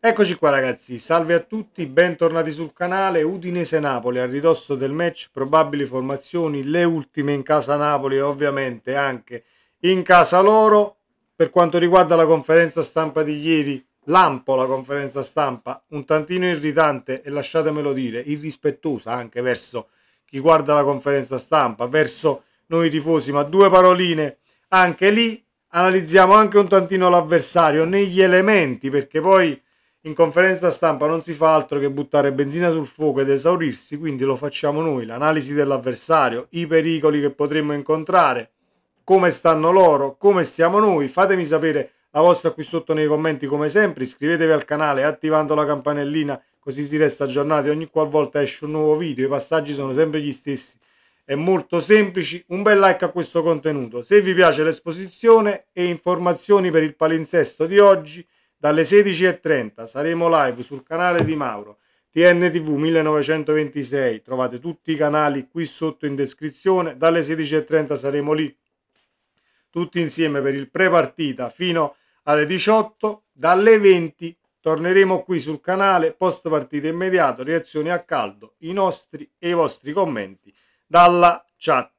Eccoci qua ragazzi, salve a tutti, bentornati sul canale Udinese-Napoli, a ridosso del match, probabili formazioni, le ultime in casa Napoli e ovviamente anche in casa loro. Per quanto riguarda la conferenza stampa di ieri, lampo la conferenza stampa, un tantino irritante e lasciatemelo dire, irrispettosa anche verso chi guarda la conferenza stampa, verso noi tifosi, ma due paroline anche lì, analizziamo anche un tantino l'avversario negli elementi perché poi in conferenza stampa non si fa altro che buttare benzina sul fuoco ed esaurirsi, quindi lo facciamo noi, l'analisi dell'avversario, i pericoli che potremmo incontrare, come stanno loro, come stiamo noi. Fatemi sapere la vostra qui sotto nei commenti come sempre, iscrivetevi al canale attivando la campanellina così si resta aggiornati ogni qualvolta esce un nuovo video, i passaggi sono sempre gli stessi e molto semplici. Un bel like a questo contenuto se vi piace l'esposizione e informazioni per il palinsesto di oggi dalle 16.30 saremo live sul canale di Mauro, TNTV 1926, trovate tutti i canali qui sotto in descrizione, dalle 16.30 saremo lì tutti insieme per il pre-partita fino alle 18, dalle 20 torneremo qui sul canale post partita immediato, reazioni a caldo, i nostri e i vostri commenti dalla chat.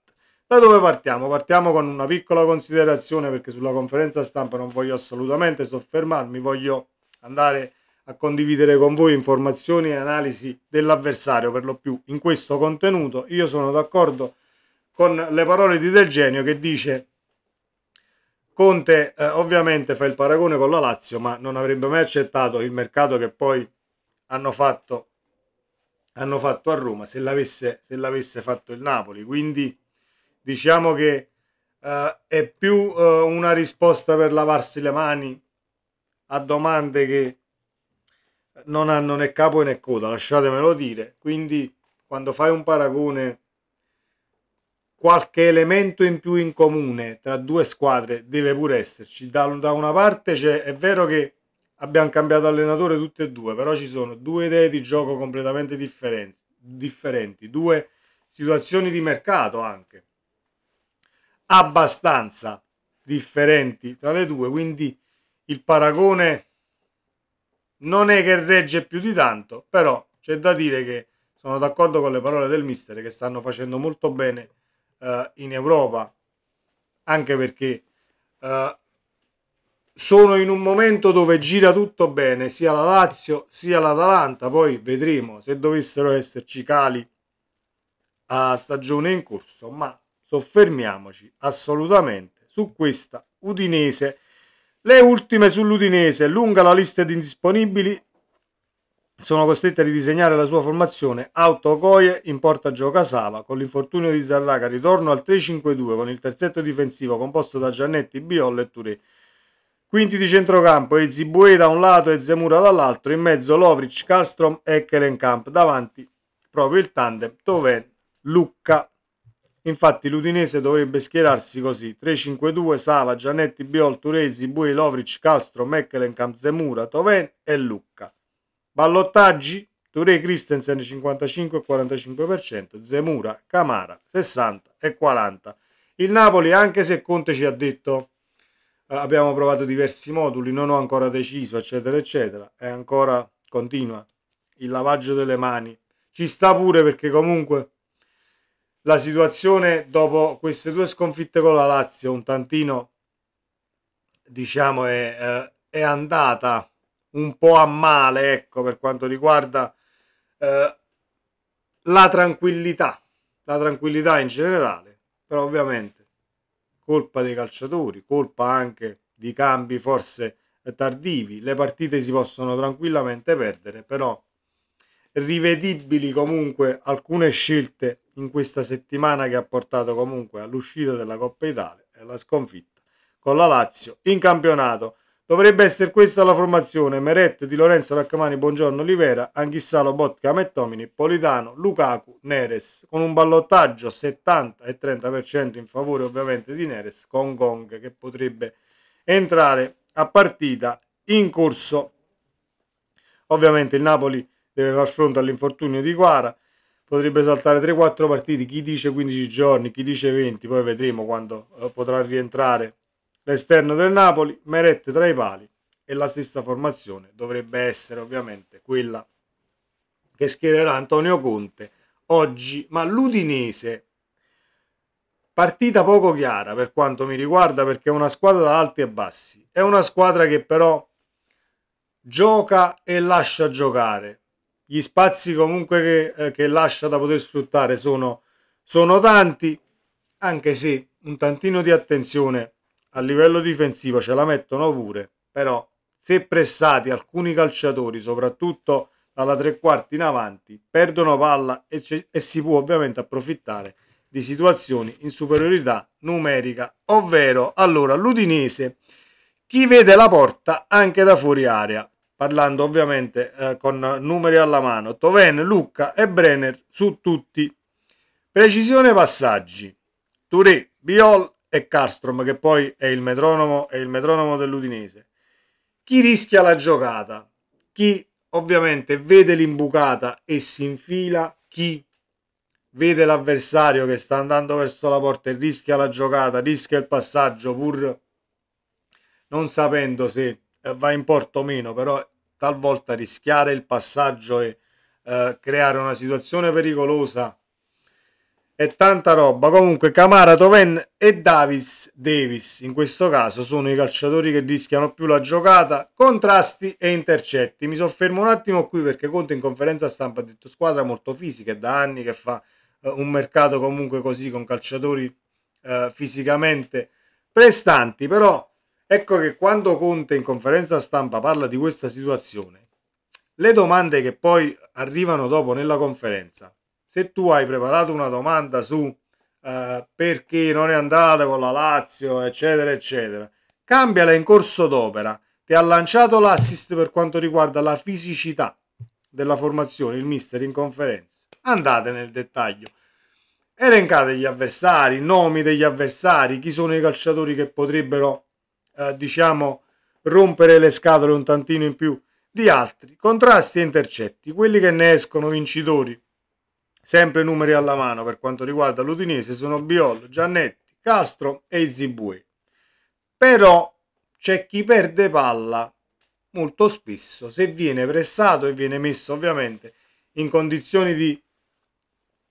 Da dove partiamo? Partiamo con una piccola considerazione perché sulla conferenza stampa non voglio assolutamente soffermarmi, voglio andare a condividere con voi informazioni e analisi dell'avversario per lo più in questo contenuto. Io sono d'accordo con le parole di Del Genio che dice Conte eh, ovviamente fa il paragone con la Lazio ma non avrebbe mai accettato il mercato che poi hanno fatto, hanno fatto a Roma se l'avesse, se l'avesse fatto il Napoli. Quindi diciamo che eh, è più eh, una risposta per lavarsi le mani a domande che non hanno né capo né coda, lasciatemelo dire. Quindi quando fai un paragone qualche elemento in più in comune tra due squadre deve pure esserci. Da, da una parte c'è, è vero che abbiamo cambiato allenatore tutte e due, però ci sono due idee di gioco completamente differenti, differenti due situazioni di mercato anche abbastanza differenti tra le due, quindi il paragone non è che regge più di tanto, però c'è da dire che sono d'accordo con le parole del mister che stanno facendo molto bene eh, in Europa, anche perché eh, sono in un momento dove gira tutto bene, sia la Lazio sia l'Atalanta, poi vedremo se dovessero esserci cali a stagione in corso, ma soffermiamoci assolutamente su questa Udinese. Le ultime sull'Udinese, lunga la lista di indisponibili, sono costrette a ridisegnare la sua formazione. Autocoie in porta gioca Sava, con l'infortunio di Zarraga ritorno al 3-5-2 con il terzetto difensivo composto da Giannetti, Biol e Touré. Quinti di centrocampo, e Zibue da un lato e Zemura dall'altro, in mezzo Lovric, Karlstrom e Kellenkamp, davanti proprio il tandem dove Lucca. Infatti l'Udinese dovrebbe schierarsi così: 3-5-2, Sava, Giannetti, Biol, Turezi, Bue, Lovric, Castro, Mekkelen, Camzemura, Toven e Lucca. Ballottaggi: Touré, Christensen 55 45%, Zemura, Camara 60 40%. Il Napoli, anche se Conte ci ha detto eh, abbiamo provato diversi moduli, non ho ancora deciso, eccetera, eccetera, è ancora continua il lavaggio delle mani. Ci sta pure perché comunque la situazione dopo queste due sconfitte con la Lazio un tantino diciamo è, eh, è andata un po' a male ecco per quanto riguarda eh, la tranquillità la tranquillità in generale però ovviamente colpa dei calciatori colpa anche di cambi forse tardivi le partite si possono tranquillamente perdere però rivedibili comunque alcune scelte in questa settimana che ha portato comunque all'uscita della Coppa Italia e alla sconfitta con la Lazio in campionato. Dovrebbe essere questa la formazione. Meret di Lorenzo Raccamani, Buongiorno Olivera, Anghissalo, Botka, Mettomini, Politano, Lukaku, Neres. Con un ballottaggio 70 e 30% in favore ovviamente di Neres con Gong che potrebbe entrare a partita in corso. Ovviamente il Napoli deve far fronte all'infortunio di Guara potrebbe saltare 3-4 partite, chi dice 15 giorni, chi dice 20, poi vedremo quando eh, potrà rientrare l'esterno del Napoli, Meret tra i pali e la stessa formazione dovrebbe essere ovviamente quella che schiererà Antonio Conte oggi, ma l'Udinese partita poco chiara per quanto mi riguarda perché è una squadra da alti e bassi, è una squadra che però gioca e lascia giocare, gli spazi comunque che, eh, che lascia da poter sfruttare sono, sono tanti, anche se un tantino di attenzione a livello difensivo ce la mettono pure, però se pressati alcuni calciatori, soprattutto dalla tre quarti in avanti, perdono palla e, c- e si può ovviamente approfittare di situazioni in superiorità numerica, ovvero allora l'Udinese chi vede la porta anche da fuori area parlando ovviamente eh, con numeri alla mano, Toven, Lucca e Brenner su tutti. Precisione passaggi, Touré, Biol e Karstrom che poi è il metronomo, è il metronomo dell'Udinese. Chi rischia la giocata? Chi ovviamente vede l'imbucata e si infila? Chi vede l'avversario che sta andando verso la porta e rischia la giocata, rischia il passaggio pur non sapendo se eh, va in porto meno, però talvolta rischiare il passaggio e eh, creare una situazione pericolosa è tanta roba. Comunque Camara, Toven e Davis, Davis in questo caso sono i calciatori che rischiano più la giocata, contrasti e intercetti. Mi soffermo un attimo qui perché Conte in conferenza stampa ha detto squadra molto fisica, è da anni che fa eh, un mercato comunque così con calciatori eh, fisicamente prestanti, però Ecco che quando Conte in conferenza stampa parla di questa situazione, le domande che poi arrivano dopo nella conferenza, se tu hai preparato una domanda su uh, perché non è andata con la Lazio, eccetera, eccetera, cambiala in corso d'opera. Ti ha lanciato l'assist per quanto riguarda la fisicità della formazione, il mister in conferenza. Andate nel dettaglio. Elencate gli avversari, nomi degli avversari, chi sono i calciatori che potrebbero eh, diciamo, rompere le scatole un tantino in più di altri. Contrasti e intercetti, quelli che ne escono vincitori, sempre numeri alla mano per quanto riguarda l'Udinese, sono Biol, Giannetti, Castro e Zibue. Però c'è chi perde palla molto spesso se viene pressato e viene messo ovviamente in condizioni di,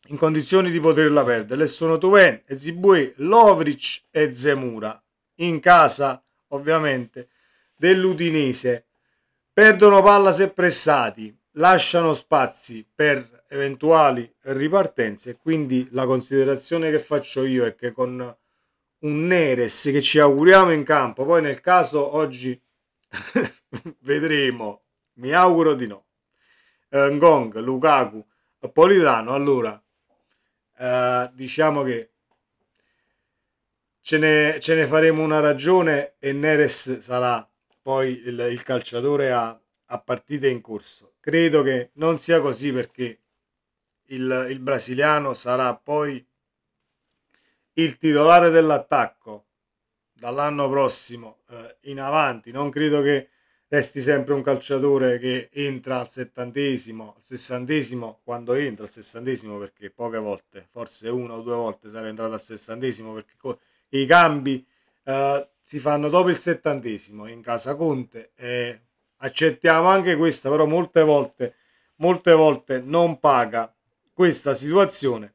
in condizioni di poterla perdere. E sono Tuven, Zibue, Lovric e Zemura. In casa ovviamente, dell'Udinese. Perdono palla se pressati, lasciano spazi per eventuali ripartenze. Quindi la considerazione che faccio io è che con un Neres che ci auguriamo in campo, poi nel caso oggi vedremo, mi auguro di no. Eh, Ngong, Lukaku, Politano, allora eh, diciamo che ce ne, ce ne faremo una ragione e Neres sarà poi il, il calciatore a, a, partite in corso. Credo che non sia così perché il, il brasiliano sarà poi il titolare dell'attacco dall'anno prossimo eh, in avanti. Non credo che resti sempre un calciatore che entra al settantesimo, al sessantesimo, quando entra al sessantesimo, perché poche volte, forse una o due volte sarà entrato al sessantesimo, perché i cambi eh, si fanno dopo il settantesimo in casa Conte e accettiamo anche questa però molte volte molte volte non paga questa situazione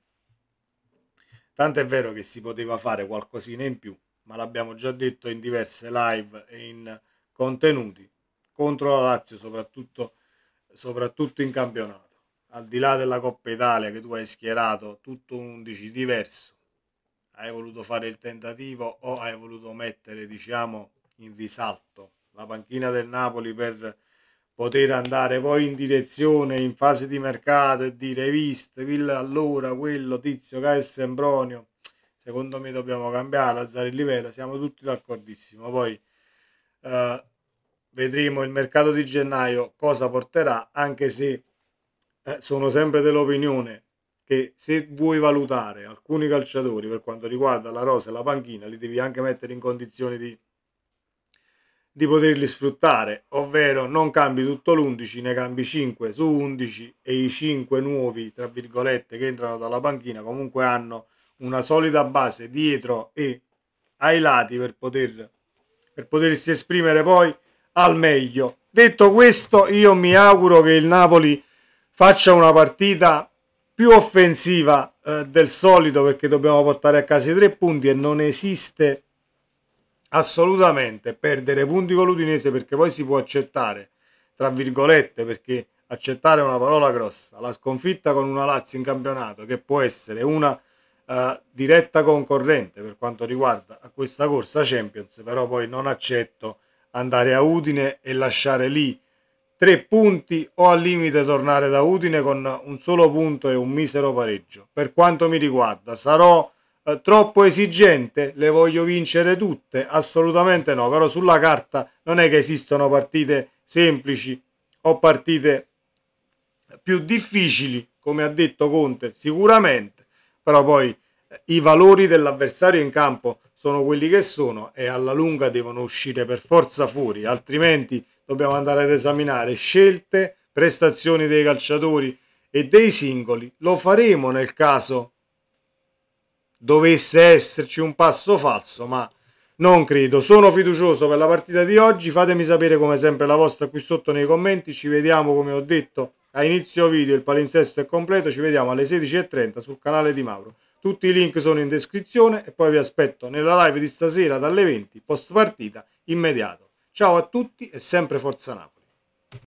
tanto è vero che si poteva fare qualcosina in più ma l'abbiamo già detto in diverse live e in contenuti contro la Lazio soprattutto, soprattutto in campionato al di là della Coppa Italia che tu hai schierato tutto un 11 diverso hai voluto fare il tentativo o hai voluto mettere diciamo in risalto la panchina del Napoli per poter andare poi in direzione in fase di mercato e dire visto allora quello tizio che è Sembronio secondo me dobbiamo cambiare alzare il livello siamo tutti d'accordissimo poi eh, vedremo il mercato di gennaio cosa porterà anche se eh, sono sempre dell'opinione che se vuoi valutare alcuni calciatori per quanto riguarda la rosa e la panchina, li devi anche mettere in condizione di, di poterli sfruttare, ovvero non cambi tutto l'11, ne cambi 5 su 11 e i 5 nuovi, tra virgolette, che entrano dalla panchina comunque hanno una solida base dietro e ai lati per, poter, per potersi esprimere poi al meglio. Detto questo, io mi auguro che il Napoli faccia una partita più offensiva eh, del solito perché dobbiamo portare a casa i tre punti e non esiste assolutamente perdere punti con l'Udinese perché poi si può accettare, tra virgolette, perché accettare è una parola grossa, la sconfitta con una Lazio in campionato che può essere una eh, diretta concorrente per quanto riguarda questa corsa Champions, però poi non accetto andare a Udine e lasciare lì tre punti o al limite tornare da Udine con un solo punto e un misero pareggio. Per quanto mi riguarda, sarò eh, troppo esigente? Le voglio vincere tutte? Assolutamente no, però sulla carta non è che esistono partite semplici o partite più difficili, come ha detto Conte, sicuramente, però poi eh, i valori dell'avversario in campo sono quelli che sono e alla lunga devono uscire per forza fuori, altrimenti dobbiamo andare ad esaminare scelte, prestazioni dei calciatori e dei singoli. Lo faremo nel caso dovesse esserci un passo falso, ma non credo. Sono fiducioso per la partita di oggi. Fatemi sapere come sempre la vostra qui sotto nei commenti. Ci vediamo, come ho detto a inizio video, il palinsesto è completo. Ci vediamo alle 16.30 sul canale di Mauro. Tutti i link sono in descrizione e poi vi aspetto nella live di stasera dalle 20 post partita immediato. Ciao a tutti e sempre Forza Napoli!